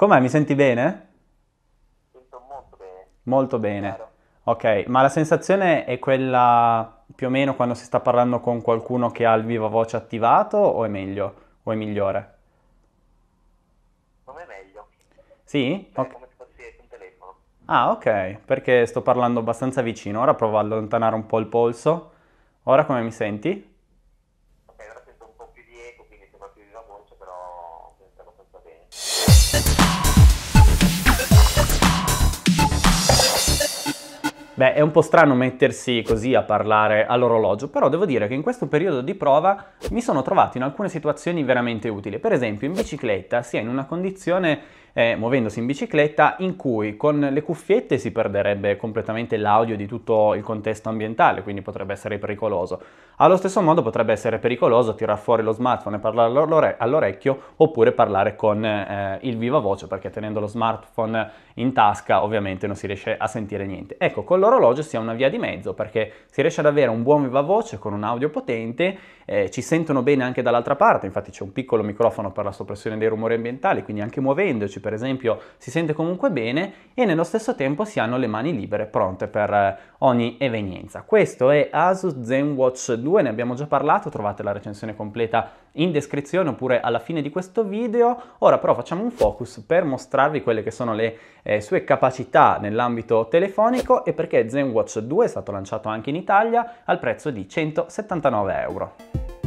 Com'è? Mi senti bene? Sento molto bene. Molto bene. Ok, ma la sensazione è quella più o meno quando si sta parlando con qualcuno che ha il viva voce attivato o è meglio? O è migliore? Come è meglio. Sì? Beh, cioè, okay. Come se un telefono. Ah, ok, perché sto parlando abbastanza vicino. Ora provo ad allontanare un po' il polso. Ora come mi senti? Beh, è un po' strano mettersi così a parlare all'orologio, però devo dire che in questo periodo di prova mi sono trovato in alcune situazioni veramente utili. Per esempio, in bicicletta si è in una condizione eh, muovendosi in bicicletta in cui con le cuffiette si perderebbe completamente l'audio di tutto il contesto ambientale, quindi potrebbe essere pericoloso. Allo stesso modo potrebbe essere pericoloso tirar fuori lo smartphone e parlare all'orecchio oppure parlare con eh, il viva voce perché tenendo lo smartphone in tasca ovviamente non si riesce a sentire niente. Ecco, con orologio sia una via di mezzo, perché si riesce ad avere un buon viva voce con un audio potente, eh, ci sentono bene anche dall'altra parte, infatti c'è un piccolo microfono per la soppressione dei rumori ambientali, quindi anche muovendoci per esempio si sente comunque bene e nello stesso tempo si hanno le mani libere pronte per eh, ogni evenienza. Questo è Asus ZenWatch 2, ne abbiamo già parlato, trovate la recensione completa in descrizione oppure alla fine di questo video. Ora però facciamo un focus per mostrarvi quelle che sono le eh, sue capacità nell'ambito telefonico e perché che ZenWatch 2 è stato lanciato anche in Italia al prezzo di 179 euro.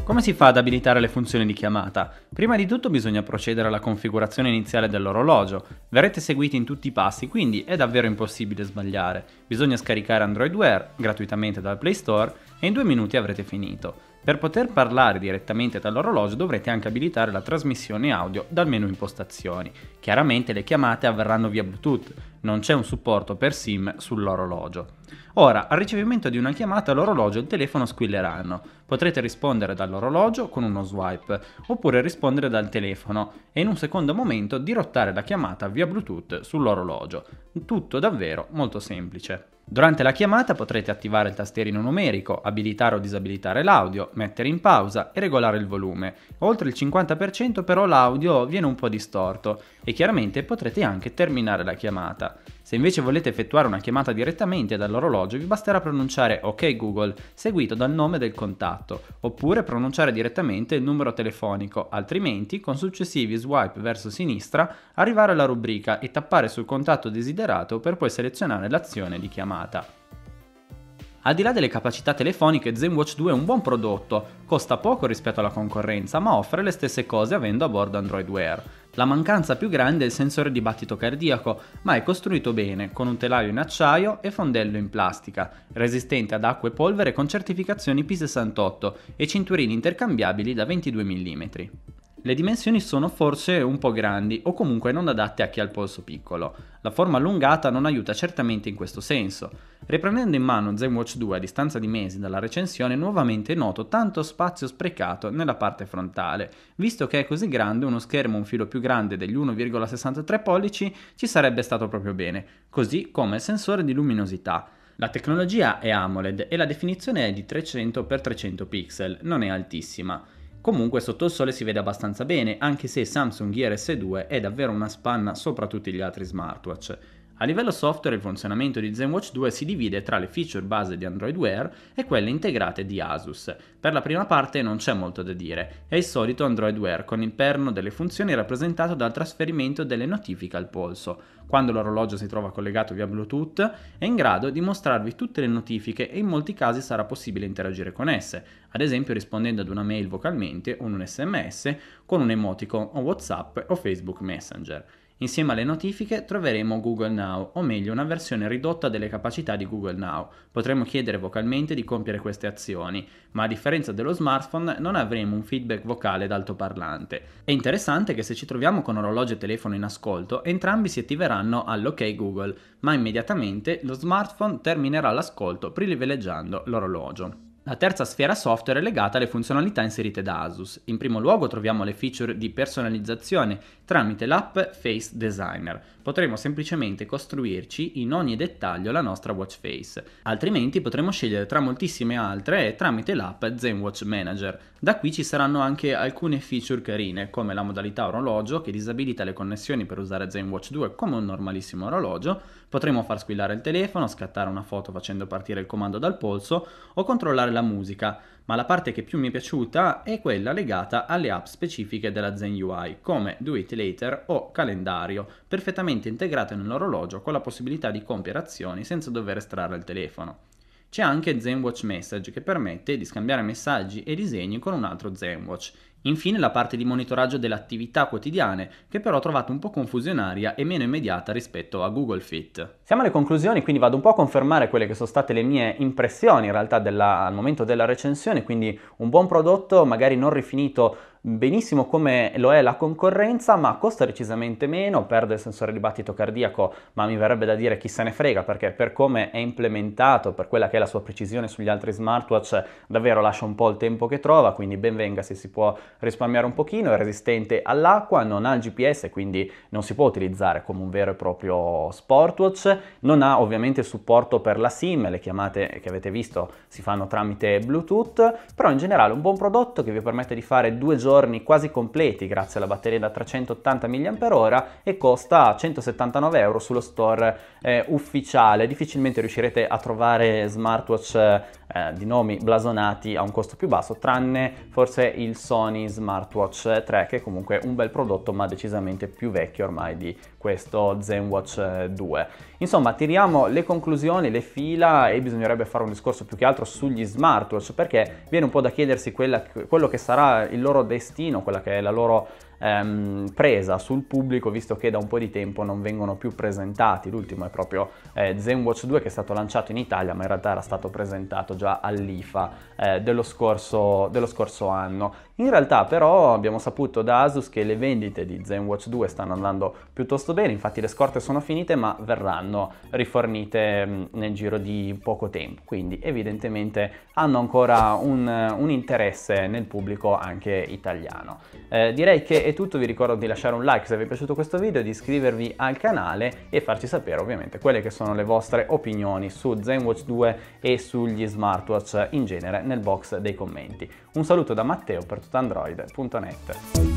Come si fa ad abilitare le funzioni di chiamata? Prima di tutto bisogna procedere alla configurazione iniziale dell'orologio. Verrete seguiti in tutti i passi, quindi è davvero impossibile sbagliare. Bisogna scaricare Android Wear gratuitamente dal Play Store e in due minuti avrete finito. Per poter parlare direttamente dall'orologio dovrete anche abilitare la trasmissione audio dal menu impostazioni. Chiaramente le chiamate avverranno via Bluetooth, non c'è un supporto per SIM sull'orologio. Ora, al ricevimento di una chiamata l'orologio e il telefono squilleranno. Potrete rispondere dall'orologio con uno swipe, oppure rispondere dal telefono e in un secondo momento dirottare la chiamata via Bluetooth sull'orologio. Tutto davvero molto semplice. Durante la chiamata potrete attivare il tastierino numerico, abilitare o disabilitare l'audio, mettere in pausa e regolare il volume. Oltre il 50% però l'audio viene un po' distorto e chiaramente potrete anche terminare la chiamata. Se invece volete effettuare una chiamata direttamente dall'orologio vi basterà pronunciare OK Google seguito dal nome del contatto oppure pronunciare direttamente il numero telefonico, altrimenti con successivi swipe verso sinistra arrivare alla rubrica e tappare sul contatto desiderato per poi selezionare l'azione di chiamata. Al di là delle capacità telefoniche, ZenWatch 2 è un buon prodotto, costa poco rispetto alla concorrenza, ma offre le stesse cose avendo a bordo Android Wear. La mancanza più grande è il sensore di battito cardiaco, ma è costruito bene, con un telaio in acciaio e fondello in plastica, resistente ad acqua e polvere con certificazioni P68 e cinturini intercambiabili da 22 mm. Le dimensioni sono forse un po' grandi o comunque non adatte a chi ha il polso piccolo. La forma allungata non aiuta certamente in questo senso. Riprendendo in mano ZenWatch 2 a distanza di mesi dalla recensione, nuovamente noto tanto spazio sprecato nella parte frontale. Visto che è così grande, uno schermo un filo più grande degli 1,63 pollici ci sarebbe stato proprio bene, così come il sensore di luminosità. La tecnologia è AMOLED e la definizione è di 300x300 pixel, non è altissima. Comunque sotto il sole si vede abbastanza bene, anche se Samsung Gear S2 è davvero una spanna sopra tutti gli altri smartwatch. A livello software il funzionamento di ZenWatch 2 si divide tra le feature base di Android Wear e quelle integrate di Asus. Per la prima parte non c'è molto da dire, è il solito Android Wear con il perno delle funzioni rappresentato dal trasferimento delle notifiche al polso. Quando l'orologio si trova collegato via Bluetooth è in grado di mostrarvi tutte le notifiche e in molti casi sarà possibile interagire con esse, ad esempio rispondendo ad una mail vocalmente o un sms con un emoticon o Whatsapp o Facebook Messenger. Insieme alle notifiche troveremo Google Now, o meglio una versione ridotta delle capacità di Google Now. Potremo chiedere vocalmente di compiere queste azioni, ma a differenza dello smartphone non avremo un feedback vocale d'altoparlante. È interessante che se ci troviamo con orologio e telefono in ascolto, entrambi si attiveranno all'ok Google, ma immediatamente lo smartphone terminerà l'ascolto privilegiando l'orologio. La terza sfera software è legata alle funzionalità inserite da Asus. In primo luogo troviamo le feature di personalizzazione tramite l'app Face Designer. Potremo semplicemente costruirci in ogni dettaglio la nostra watch face, altrimenti potremo scegliere tra moltissime altre tramite l'app ZenWatch Manager. Da qui ci saranno anche alcune feature carine, come la modalità orologio che disabilita le connessioni per usare ZenWatch 2 come un normalissimo orologio, potremo far squillare il telefono, scattare una foto facendo partire il comando dal polso o controllare la musica, ma la parte che più mi è piaciuta è quella legata alle app specifiche della Zen UI, come Do It Later o Calendario, perfettamente integrate nell'orologio con la possibilità di compiere azioni senza dover estrarre il telefono. C'è anche ZenWatch Message che permette di scambiare messaggi e disegni con un altro ZenWatch. Infine la parte di monitoraggio delle attività quotidiane, che però ho trovato un po' confusionaria e meno immediata rispetto a Google Fit. Siamo alle conclusioni, quindi vado un po' a confermare quelle che sono state le mie impressioni in realtà della, al momento della recensione, quindi un buon prodotto, magari non rifinito benissimo come lo è la concorrenza, ma costa decisamente meno, perde il sensore di battito cardiaco, ma mi verrebbe da dire chi se ne frega, perché per come è implementato, per quella che è la sua precisione sugli altri smartwatch, davvero lascia un po' il tempo che trova, quindi ben venga se si può risparmiare un pochino, è resistente all'acqua, non ha il GPS, quindi non si può utilizzare come un vero e proprio sportwatch, non ha ovviamente il supporto per la SIM, le chiamate che avete visto si fanno tramite Bluetooth, però in generale un buon prodotto che vi permette di fare due giorni giorni quasi completi grazie alla batteria da 380 mAh e costa 179 euro sullo store eh, ufficiale. Difficilmente riuscirete a trovare smartwatch eh, di nomi blasonati a un costo più basso, tranne forse il Sony Smartwatch 3 che è comunque un bel prodotto ma decisamente più vecchio ormai di questo ZenWatch 2. Eh, Insomma, tiriamo le conclusioni, le fila e bisognerebbe fare un discorso più che altro sugli smartwatch perché viene un po' da chiedersi quella, quello che sarà il loro destino destino, quella che è la loro ehm, presa sul pubblico, visto che da un po' di tempo non vengono più presentati. L'ultimo è proprio eh, ZenWatch 2 che è stato lanciato in Italia, ma in realtà era stato presentato già all'IFA eh, dello, scorso, dello scorso anno. In realtà però abbiamo saputo da Asus che le vendite di ZenWatch 2 stanno andando piuttosto bene, infatti le scorte sono finite ma verranno rifornite mm, nel giro di poco tempo, quindi evidentemente hanno ancora un, un interesse nel pubblico anche italiano italiano. Eh, direi che è tutto, vi ricordo di lasciare un like se vi è piaciuto questo video, di iscrivervi al canale e farci sapere ovviamente quelle che sono le vostre opinioni su ZenWatch 2 e sugli smartwatch in genere nel box dei commenti. Un saluto da Matteo per tutandroid.net.